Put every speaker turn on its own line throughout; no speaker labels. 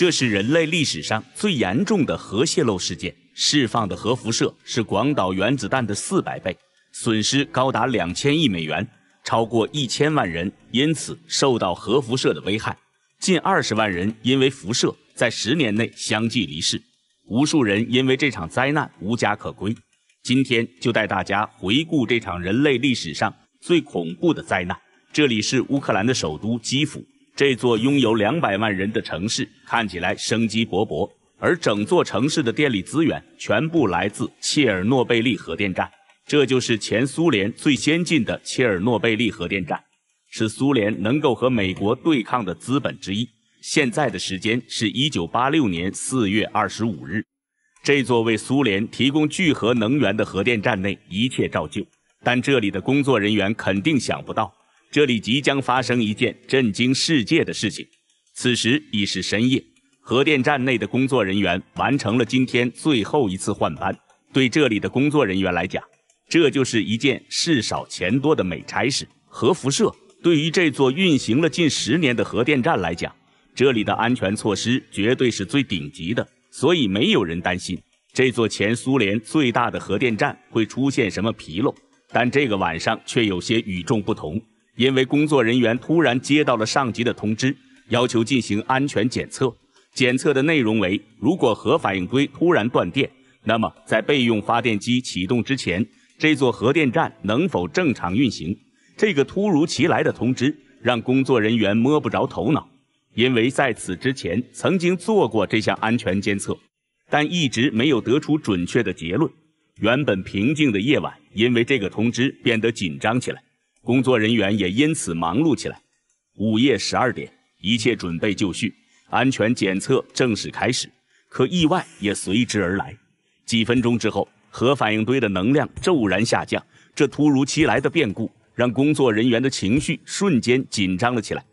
这是人类历史上最严重的核泄漏事件，释放的核辐射是广岛原子弹的四百倍，损失高达两千亿美元，超过一千万人因此受到核辐射的危害，近二十万人因为辐射在十年内相继离世，无数人因为这场灾难无家可归。今天就带大家回顾这场人类历史上最恐怖的灾难，这里是乌克兰的首都基辅。这座拥有两百万人的城市看起来生机勃勃，而整座城市的电力资源全部来自切尔诺贝利核电站。这就是前苏联最先进的切尔诺贝利核电站，是苏联能够和美国对抗的资本之一。现在的时间是一九八六年四月二十五日，这座为苏联提供聚合能源的核电站内一切照旧，但这里的工作人员肯定想不到。这里即将发生一件震惊世界的事情。此时已是深夜，核电站内的工作人员完成了今天最后一次换班。对这里的工作人员来讲，这就是一件事少钱多的美差事。核辐射对于这座运行了近十年的核电站来讲，这里的安全措施绝对是最顶级的，所以没有人担心这座前苏联最大的核电站会出现什么纰漏。但这个晚上却有些与众不同。因为工作人员突然接到了上级的通知，要求进行安全检测。检测的内容为：如果核反应堆突然断电，那么在备用发电机启动之前，这座核电站能否正常运行？这个突如其来的通知让工作人员摸不着头脑。因为在此之前曾经做过这项安全监测，但一直没有得出准确的结论。原本平静的夜晚，因为这个通知变得紧张起来。工作人员也因此忙碌起来。午夜十二点，一切准备就绪，安全检测正式开始。可意外也随之而来。几分钟之后，核反应堆的能量骤然下降。这突如其来的变故让工作人员的情绪瞬间紧张了起来。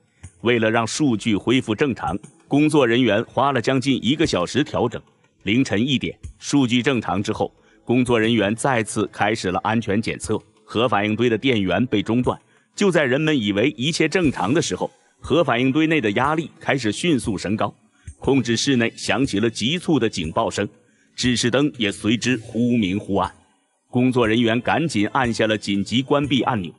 为了让数据恢复正常，工作人员花了将近一个小时调整。凌晨一点，数据正常之后，工作人员再次开始了安全检测。核反应堆的电源被中断。就在人们以为一切正常的时候，核反应堆内的压力开始迅速升高，控制室内响起了急促的警报声，指示灯也随之忽明忽暗。工作人员赶紧按下了紧急关闭按钮，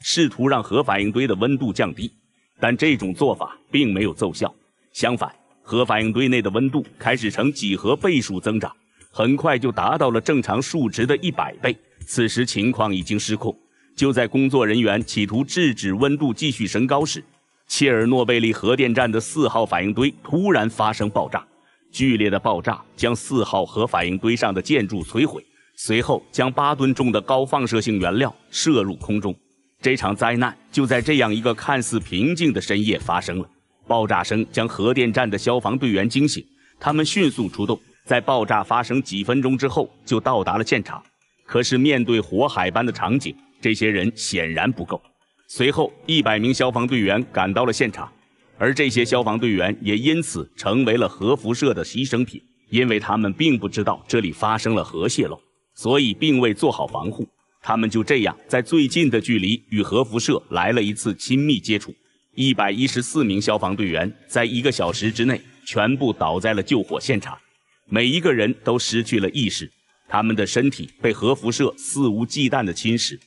试图让核反应堆的温度降低，但这种做法并没有奏效。相反，核反应堆内的温度开始呈几何倍数增长，很快就达到了正常数值的一百倍。此时情况已经失控。就在工作人员企图制止温度继续升高时，切尔诺贝利核电站的四号反应堆突然发生爆炸。剧烈的爆炸将四号核反应堆上的建筑摧毁，随后将八吨重的高放射性原料射入空中。这场灾难就在这样一个看似平静的深夜发生了。爆炸声将核电站的消防队员惊醒，他们迅速出动，在爆炸发生几分钟之后就到达了现场。可是，面对火海般的场景，这些人显然不够。随后，一百名消防队员赶到了现场，而这些消防队员也因此成为了核辐射的牺牲品，因为他们并不知道这里发生了核泄漏，所以并未做好防护。他们就这样在最近的距离与核辐射来了一次亲密接触。一百一十四名消防队员在一个小时之内全部倒在了救火现场，每一个人都失去了意识。他们的身体被核辐射肆无忌惮地侵蚀。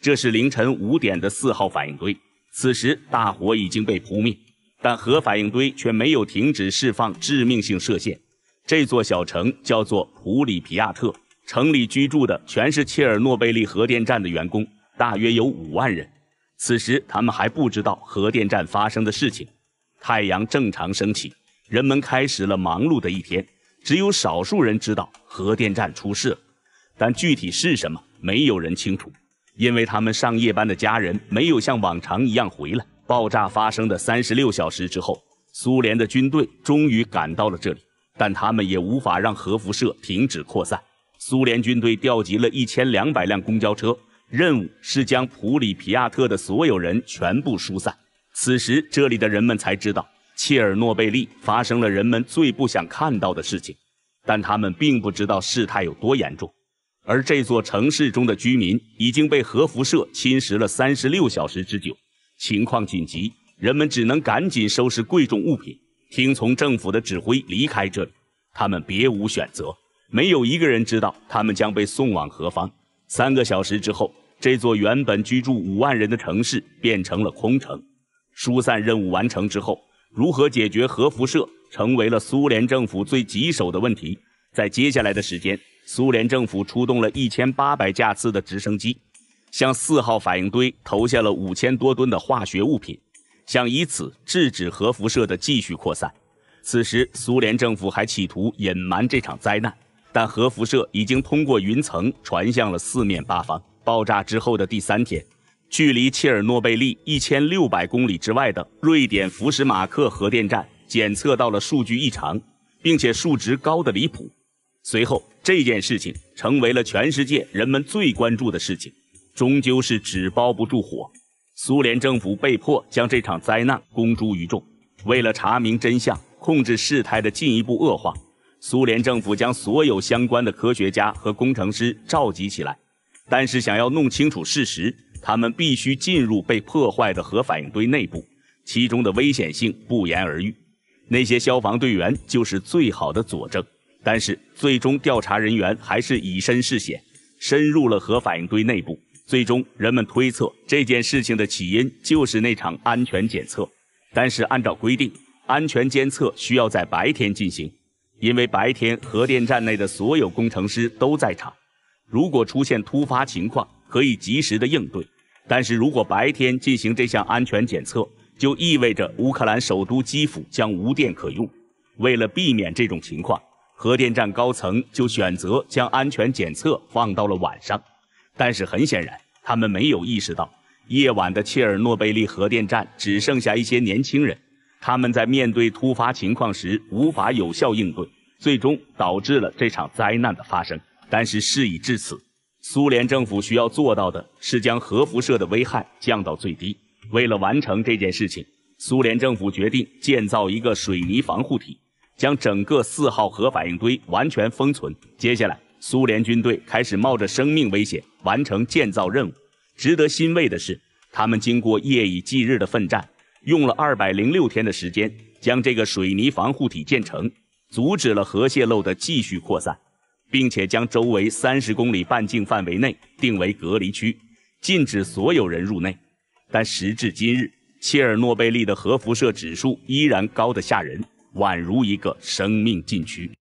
这是凌晨五点的四号反应堆，此时大火已经被扑灭，但核反应堆却没有停止释放致命性射线。这座小城叫做普里皮亚特，城里居住的全是切尔诺贝利核电站的员工，大约有五万人。此时他们还不知道核电站发生的事情。太阳正常升起，人们开始了忙碌的一天。只有少数人知道核电站出事了，但具体是什么，没有人清楚，因为他们上夜班的家人没有像往常一样回来。爆炸发生的三十六小时之后，苏联的军队终于赶到了这里，但他们也无法让核辐射停止扩散。苏联军队调集了一千两百辆公交车，任务是将普里皮亚特的所有人全部疏散。此时，这里的人们才知道。切尔诺贝利发生了人们最不想看到的事情，但他们并不知道事态有多严重，而这座城市中的居民已经被核辐射侵蚀了三十六小时之久，情况紧急，人们只能赶紧收拾贵重物品，听从政府的指挥离开这里，他们别无选择，没有一个人知道他们将被送往何方。三个小时之后，这座原本居住五万人的城市变成了空城，疏散任务完成之后。如何解决核辐射，成为了苏联政府最棘手的问题。在接下来的时间，苏联政府出动了一千八百架次的直升机，向四号反应堆投下了五千多吨的化学物品，想以此制止核辐射的继续扩散。此时，苏联政府还企图隐瞒这场灾难，但核辐射已经通过云层传向了四面八方。爆炸之后的第三天。距离切尔诺贝利一千六百公里之外的瑞典福什马克核电站检测到了数据异常，并且数值高的离谱。随后，这件事情成为了全世界人们最关注的事情。终究是纸包不住火，苏联政府被迫将这场灾难公诸于众。为了查明真相，控制事态的进一步恶化，苏联政府将所有相关的科学家和工程师召集起来。但是，想要弄清楚事实。他们必须进入被破坏的核反应堆内部，其中的危险性不言而喻。那些消防队员就是最好的佐证。但是最终，调查人员还是以身试险，深入了核反应堆内部。最终，人们推测这件事情的起因就是那场安全检测。但是，按照规定，安全监测需要在白天进行，因为白天核电站内的所有工程师都在场。如果出现突发情况，可以及时的应对，但是如果白天进行这项安全检测，就意味着乌克兰首都基辅将无电可用。为了避免这种情况，核电站高层就选择将安全检测放到了晚上。但是很显然，他们没有意识到，夜晚的切尔诺贝利核电站只剩下一些年轻人，他们在面对突发情况时无法有效应对，最终导致了这场灾难的发生。但是事已至此。苏联政府需要做到的是将核辐射的危害降到最低。为了完成这件事情，苏联政府决定建造一个水泥防护体，将整个四号核反应堆完全封存。接下来，苏联军队开始冒着生命危险完成建造任务。值得欣慰的是，他们经过夜以继日的奋战，用了二百零六天的时间将这个水泥防护体建成，阻止了核泄漏的继续扩散。并且将周围三十公里半径范围内定为隔离区，禁止所有人入内。但时至今日，切尔诺贝利的核辐射指数依然高得吓人，宛如一个生命禁区。